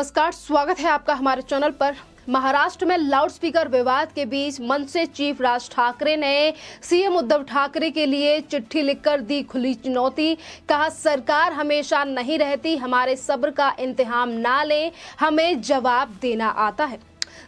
नमस्कार स्वागत है आपका हमारे चैनल पर महाराष्ट्र में लाउडस्पीकर विवाद के बीच मन से चीफ राज ठाकरे ने सीएम उद्धव ठाकरे के लिए चिट्ठी लिखकर दी खुली चुनौती कहा सरकार हमेशा नहीं रहती हमारे सब्र का इंतहाम ना ले हमें जवाब देना आता है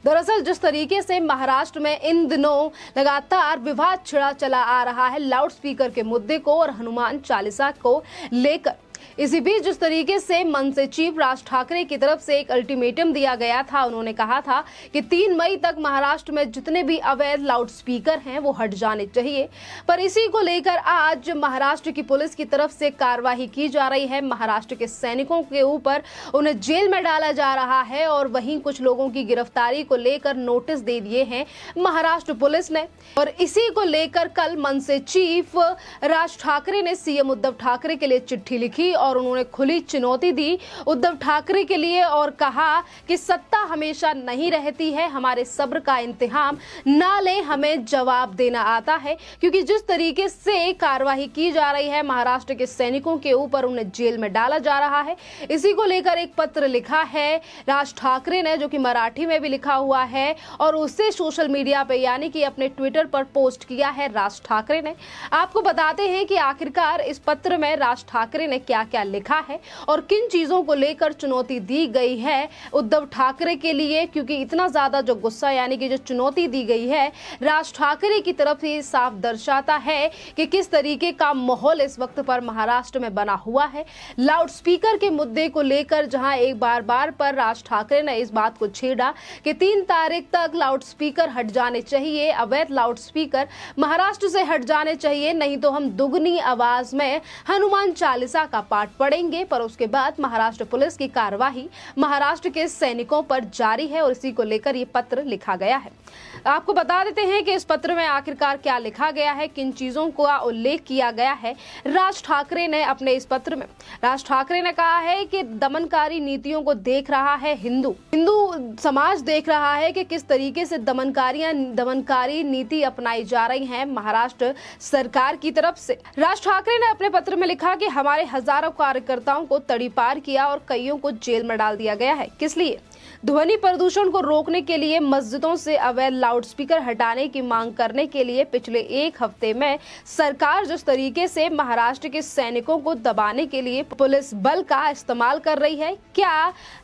दरअसल जिस तरीके से महाराष्ट्र में इन दिनों लगातार विवाद छिड़ा चला आ रहा है लाउडस्पीकर के मुद्दे को और हनुमान चालीसा को लेकर इसी बीच जिस तरीके से मन से चीफ राज ठाकरे की तरफ से एक अल्टीमेटम दिया गया था उन्होंने कहा था कि तीन मई तक महाराष्ट्र में जितने भी अवैध लाउड स्पीकर हैं वो हट जाने चाहिए पर इसी को लेकर आज महाराष्ट्र की पुलिस की तरफ से कार्रवाई की जा रही है महाराष्ट्र के सैनिकों के ऊपर उन्हें जेल में डाला जा रहा है और वहीं कुछ लोगों की गिरफ्तारी को लेकर नोटिस दे दिए हैं महाराष्ट्र पुलिस ने और इसी को लेकर कल मन से चीफ राज ठाकरे ने सीएम उद्धव ठाकरे के लिए चिट्ठी लिखी और उन्होंने खुली चुनौती दी उद्धव ठाकरे के लिए और कहा कि सत्ता हमेशा नहीं रहती है हमारे सब्र का इंतहाम ना ले हमें जवाब देना आता है क्योंकि जिस तरीके से कार्रवाई की जा रही है महाराष्ट्र के सैनिकों के ऊपर उन्हें जेल में डाला जा रहा है इसी को लेकर एक पत्र लिखा है राज ठाकरे ने जो कि मराठी में भी लिखा हुआ है और उसे सोशल मीडिया पर यानी कि अपने ट्विटर पर पोस्ट किया है राज ठाकरे ने आपको बताते हैं कि आखिरकार इस पत्र में राज ठाकरे ने क्या क्या लिखा है और किन चीज़ों को लेकर चुनौती दी गई है उद्धव ठाकरे के लिए क्योंकि इतना ज़्यादा जो गुस्सा यानी कि जो चुनौती दी गई है राज ठाकरे की तरफ से साफ दर्शाता है कि किस तरीके का माहौल इस वक्त पर महाराष्ट्र में बना हुआ है लाउड स्पीकर के मुद्दे को लेकर जहां एक बार बार पर राज ठाकरे ने इस बात को छेड़ा कि तीन तारीख तक लाउड स्पीकर हट जाने चाहिए अवैध लाउड स्पीकर महाराष्ट्र से हट जाने चाहिए नहीं तो हम दुगनी आवाज में हनुमान चालीसा का पाठ पाठ पड़ेंगे पर उसके बाद महाराष्ट्र पुलिस की कार्यवाही महाराष्ट्र के सैनिकों पर जारी है और इसी को लेकर ये पत्र लिखा गया है आपको बता देते हैं कि इस पत्र में आखिरकार क्या लिखा गया है किन चीजों का उल्लेख किया गया है राज ठाकरे ने अपने इस पत्र में राज ठाकरे ने कहा है कि दमनकारी नीतियों को देख रहा है हिंदू हिंदू समाज देख रहा है कि किस तरीके से दमनकारियां दमनकारी नीति अपनाई जा रही है महाराष्ट्र सरकार की तरफ से राज ठाकरे ने अपने पत्र में लिखा कि हमारे हजारों कार्यकर्ताओं को तड़ीपार किया और कईयों को जेल में डाल दिया गया है किस लिए ध्वनि प्रदूषण को रोकने के लिए मस्जिदों से अवैध लाउडस्पीकर हटाने की मांग करने के लिए पिछले एक हफ्ते में सरकार जिस तरीके से महाराष्ट्र के सैनिकों को दबाने के लिए पुलिस बल का इस्तेमाल कर रही है क्या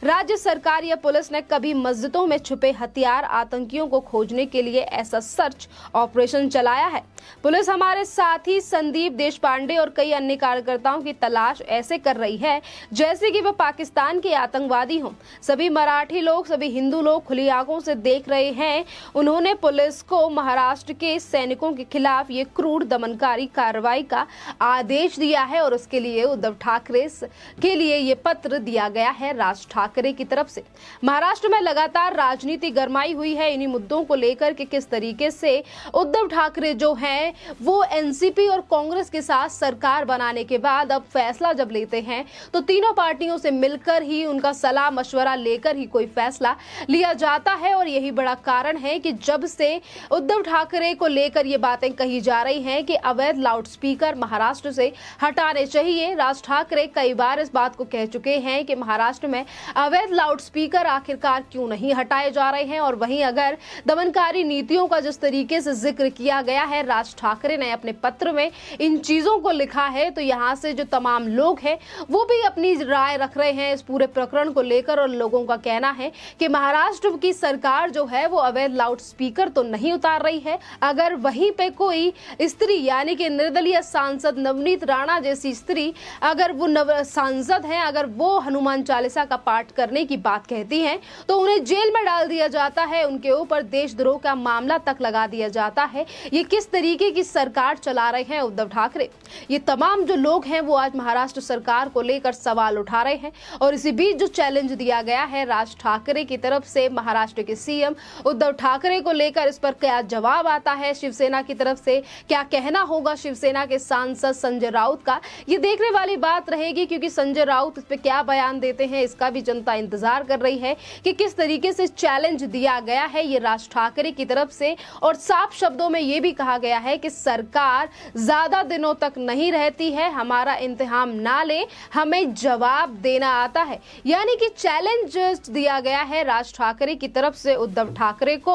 राज्य सरकार या पुलिस ने कभी मस्जिदों में छुपे हथियार आतंकियों को खोजने के लिए ऐसा सर्च ऑपरेशन चलाया है पुलिस हमारे साथ ही संदीप देश पांडे और कई अन्य कार्यकर्ताओं की तलाश ऐसे कर रही है जैसे की वह पाकिस्तान के आतंकवादी हों सभी मराठ मराठी लोग सभी हिंदू लोग खुली आंखों से देख रहे हैं उन्होंने पुलिस को महाराष्ट्र के सैनिकों के खिलाफ ये क्रूर दमनकारी कार्रवाई का आदेश दिया है और उसके लिए उद्धव ठाकरे के लिए ये पत्र दिया गया है राज ठाकरे की तरफ से महाराष्ट्र में लगातार राजनीति गरमाई हुई है इन्हीं मुद्दों को लेकर के किस तरीके से उद्धव ठाकरे जो है वो एनसीपी और कांग्रेस के साथ सरकार बनाने के बाद अब फैसला जब लेते हैं तो तीनों पार्टियों से मिलकर ही उनका सलाह मशवरा लेकर ही कोई फैसला लिया जाता है और यही बड़ा कारण है कि जब से उद्धव ठाकरे को लेकर ये बातें कही जा रही हैं कि अवैध लाउडस्पीकर महाराष्ट्र से हटाने चाहिए राज ठाकरे कई बार इस बात को कह चुके हैं कि महाराष्ट्र में अवैध स्पीकर आखिरकार क्यों नहीं हटाए जा रहे हैं और वहीं अगर दमनकारी नीतियों का जिस तरीके से जिक्र किया गया है राज ठाकरे ने अपने पत्र में इन चीजों को लिखा है तो यहाँ से जो तमाम लोग हैं वो भी अपनी राय रख रहे हैं इस पूरे प्रकरण को लेकर और लोगों का कहना कहना है कि महाराष्ट्र की सरकार जो है वो अवैध लाउड स्पीकर तो नहीं उतार रही है अगर वहीं पे कोई स्त्री यानी कि निर्दलीय सांसद नवनीत राणा जैसी स्त्री अगर वो नव सांसद हैं अगर वो हनुमान चालीसा का पाठ करने की बात कहती हैं तो उन्हें जेल में डाल दिया जाता है उनके ऊपर देशद्रोह का मामला तक लगा दिया जाता है ये किस तरीके की सरकार चला रहे हैं उद्धव ठाकरे ये तमाम जो लोग हैं वो आज महाराष्ट्र सरकार को लेकर सवाल उठा रहे हैं और इसी बीच जो चैलेंज दिया गया है राज राज ठाकरे की तरफ से महाराष्ट्र के सीएम उद्धव ठाकरे को लेकर इस पर क्या जवाब आता है शिवसेना की तरफ से क्या कहना होगा शिवसेना के सांसद संजय राउत का ये देखने वाली बात रहेगी क्योंकि संजय राउत इस पर क्या बयान देते हैं इसका भी जनता इंतजार कर रही है कि किस तरीके से चैलेंज दिया गया है ये राज ठाकरे की तरफ से और साफ शब्दों में ये भी कहा गया है कि सरकार ज्यादा दिनों तक नहीं रहती है हमारा इंतहाम ना ले हमें जवाब देना आता है यानी कि चैलेंज दिया गया है राज ठाकरे की तरफ से उद्धव ठाकरे को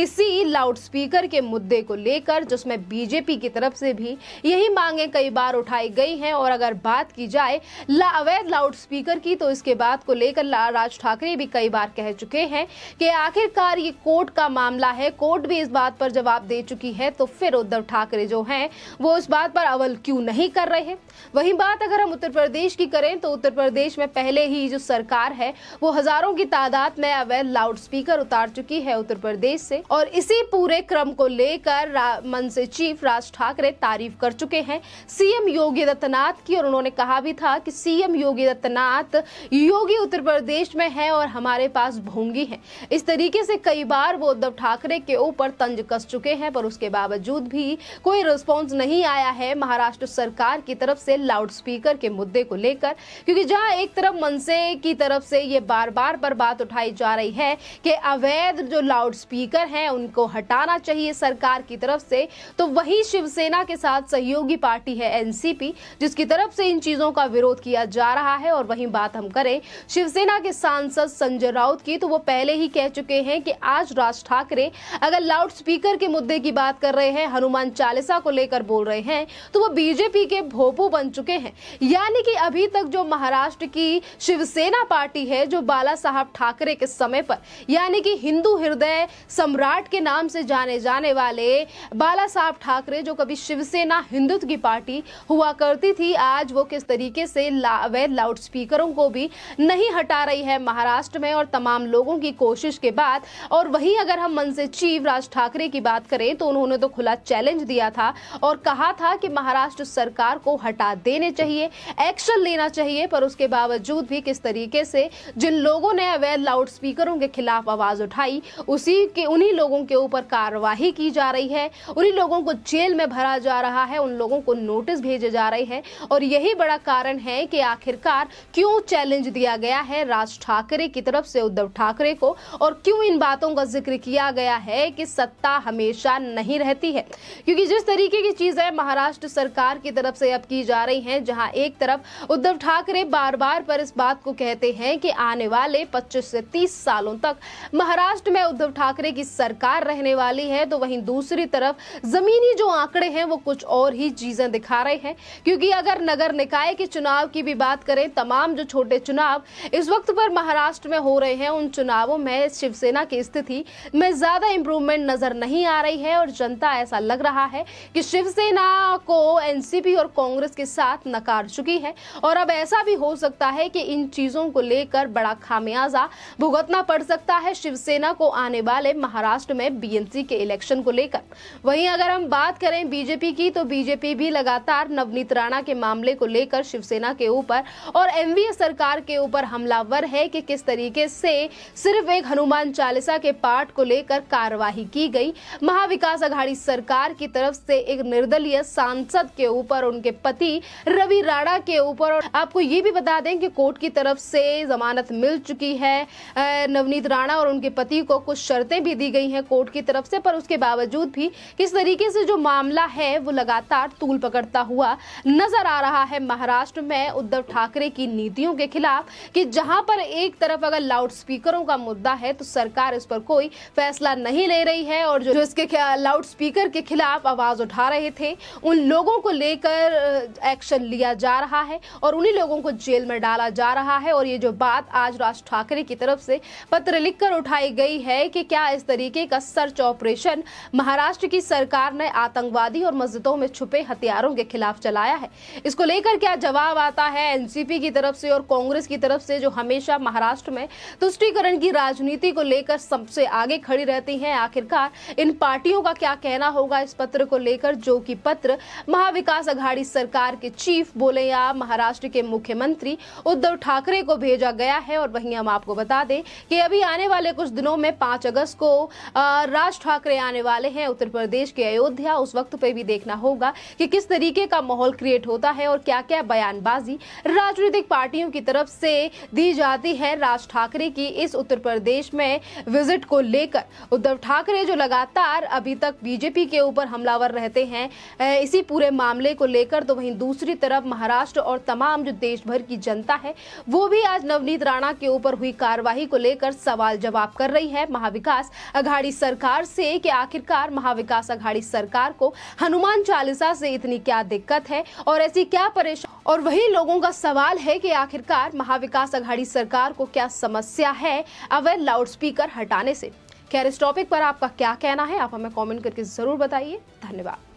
इसी लाउडस्पीकर के मुद्दे को लेकर जिसमें बीजेपी की तरफ से भी यही मांगे कई बार उठाई गई हैं और अगर बात की जाए ला अवैध स्पीकर की तो इसके बात को लेकर राज ठाकरे भी कई बार कह चुके हैं कि आखिरकार ये कोर्ट का मामला है कोर्ट भी इस बात पर जवाब दे चुकी है तो फिर उद्धव ठाकरे जो है वो इस बात पर अवल क्यों नहीं कर रहे वही बात अगर हम उत्तर प्रदेश की करें तो उत्तर प्रदेश में पहले ही जो सरकार है वो हजारों की की तादाद में अवैध लाउड स्पीकर उतार चुकी है उत्तर प्रदेश से और इसी पूरे क्रम को लेकर मन से चीफ राज ठाकरे तारीफ कर चुके हैं सीएम योगी आदित्यनाथ की और उन्होंने कहा भी था कि सीएम योगी आदित्यनाथ योगी उत्तर प्रदेश में है और हमारे पास भोंगी है इस तरीके से कई बार वो उद्धव ठाकरे के ऊपर तंज कस चुके हैं पर उसके बावजूद भी कोई रिस्पॉन्स नहीं आया है महाराष्ट्र सरकार की तरफ से स्पीकर के मुद्दे को लेकर क्योंकि जहां एक तरफ मनसे की तरफ से ये बार बार पर बात उठाई जा रही है कि अवैध जो लाउड स्पीकर हैं उनको हटाना चाहिए सरकार की तरफ से तो वही शिवसेना के साथ सहयोगी पार्टी है एनसीपी जिसकी तरफ से इन चीजों का विरोध किया जा रहा है और वही बात हम करें शिवसेना के सांसद संजय राउत की तो वो पहले ही कह चुके हैं कि आज राज ठाकरे अगर लाउड स्पीकर के मुद्दे की बात कर रहे हैं हनुमान चालीसा को लेकर बोल रहे हैं तो वो बीजेपी के भोपू बन चुके हैं यानी कि अभी तक जो महाराष्ट्र की शिवसेना पार्टी है जो बाला साहब उद्धव ठाकरे के समय पर यानी कि हिंदू हृदय सम्राट के नाम से जाने जाने वाले बाला साहब ठाकरे जो कभी शिवसेना हिंदुत्व की पार्टी हुआ करती थी आज वो किस तरीके से अवैध लाउड स्पीकरों को भी नहीं हटा रही है महाराष्ट्र में और तमाम लोगों की कोशिश के बाद और वही अगर हम मन से चीफ राज ठाकरे की बात करें तो उन्होंने तो खुला चैलेंज दिया था और कहा था कि महाराष्ट्र सरकार को हटा देने चाहिए एक्शन लेना चाहिए पर उसके बावजूद भी किस तरीके से जिन लोगों ने अवैध लाउड स्पीकरों के खिलाफ आवाज उठाई उसी के उन्हीं लोगों के ऊपर कार्रवाई की जा रही है उन्हीं लोगों को जेल में भरा जा रहा है उन लोगों को नोटिस भेजे जा रहे हैं और यही बड़ा कारण है कि आखिरकार क्यों चैलेंज दिया गया है राज ठाकरे की तरफ से उद्धव ठाकरे को और क्यों इन बातों का जिक्र किया गया है कि सत्ता हमेशा नहीं रहती है क्योंकि जिस तरीके की चीजें महाराष्ट्र सरकार की तरफ से अब की जा रही हैं जहां एक तरफ उद्धव ठाकरे बार बार पर इस बात को कहते हैं कि आने वाले 25 से 30 सालों तक महाराष्ट्र में उद्धव ठाकरे की सरकार रहने वाली है तो वहीं दूसरी तरफ जमीनी जो आंकड़े हैं वो कुछ और ही चीजें दिखा रहे हैं क्योंकि अगर नगर निकाय के चुनाव की भी बात करें तमाम जो छोटे चुनाव इस वक्त पर महाराष्ट्र में हो रहे हैं उन चुनावों में शिवसेना की स्थिति में ज्यादा इंप्रूवमेंट नजर नहीं आ रही है और जनता ऐसा लग रहा है कि शिवसेना को एनसीपी और कांग्रेस के साथ नकार चुकी है और अब ऐसा भी हो सकता है कि इन चीजों को लेकर बड़ा खामियाजा तनाजा भुगतना पड़ सकता है शिवसेना को आने वाले महाराष्ट्र में बीएनसी के इलेक्शन को लेकर वहीं अगर हम बात करें बीजेपी की तो बीजेपी भी लगातार नवनीत राणा के मामले को लेकर शिवसेना के ऊपर और एनवीए सरकार के ऊपर हमलावर है कि किस तरीके से सिर्फ एक हनुमान चालीसा के पाठ को लेकर कार्यवाही की गई महाविकास आघाड़ी सरकार की तरफ से एक निर्दलीय सांसद के ऊपर उनके पति रवि राणा के ऊपर आपको ये भी बता दें कि कोर्ट की तरफ से जमानत मिल चुकी गई है नवनीत राणा और उनके पति को कुछ शर्तें भी दी गई हैं कोर्ट की तरफ से पर उसके बावजूद भी किस तरीके से जो मामला है वो लगातार तूल पकड़ता हुआ नजर आ रहा है महाराष्ट्र में उद्धव ठाकरे की नीतियों के खिलाफ कि जहां पर एक तरफ अगर लाउड स्पीकरों का मुद्दा है तो सरकार इस पर कोई फैसला नहीं ले रही है और जो इसके लाउड स्पीकर के खिलाफ आवाज उठा रहे थे उन लोगों को लेकर एक्शन लिया जा रहा है और उन्हीं लोगों को जेल में डाला जा रहा है और ये जो बात आज राज ठाकरे ठाकरे की तरफ से पत्र लिखकर उठाई गई है कि क्या इस तरीके का सर्च ऑपरेशन महाराष्ट्र की सरकार ने आतंकवादी और मस्जिदों में छुपे हथियारों के खिलाफ चलाया है इसको लेकर क्या जवाब आता है एनसीपी की तरफ से और कांग्रेस की तरफ से जो हमेशा महाराष्ट्र में तुष्टिकरण की राजनीति को लेकर सबसे आगे खड़ी रहती है आखिरकार इन पार्टियों का क्या कहना होगा इस पत्र को लेकर जो कि पत्र महाविकास अघाड़ी सरकार के चीफ बोले या महाराष्ट्र के मुख्यमंत्री उद्धव ठाकरे को भेजा गया है और वहीं हम आपको बता दें कि अभी आने वाले कुछ दिनों में पांच अगस्त को राज ठाकरे आने वाले हैं उत्तर प्रदेश के अयोध्या उस वक्त पे भी देखना होगा कि किस तरीके का माहौल क्रिएट होता है और क्या क्या बयानबाजी राजनीतिक पार्टियों की तरफ से दी जाती है राज ठाकरे की इस उत्तर प्रदेश में विजिट को लेकर उद्धव ठाकरे जो लगातार अभी तक बीजेपी के ऊपर हमलावर रहते हैं इसी पूरे मामले को लेकर तो वहीं दूसरी तरफ महाराष्ट्र और तमाम जो देश भर की जनता है वो भी आज नवनीत राणा के ऊपर हुई कार्यवाही को लेकर सवाल जवाब कर रही है महाविकास अघाड़ी सरकार से कि आखिरकार महाविकास अघाड़ी सरकार को हनुमान चालीसा से इतनी क्या दिक्कत है और ऐसी क्या परेशानी और वही लोगों का सवाल है कि आखिरकार महाविकास अघाड़ी सरकार को क्या समस्या है अवैध लाउडस्पीकर हटाने से खैर इस टॉपिक पर आपका क्या कहना है आप हमें कमेंट करके जरूर बताइए धन्यवाद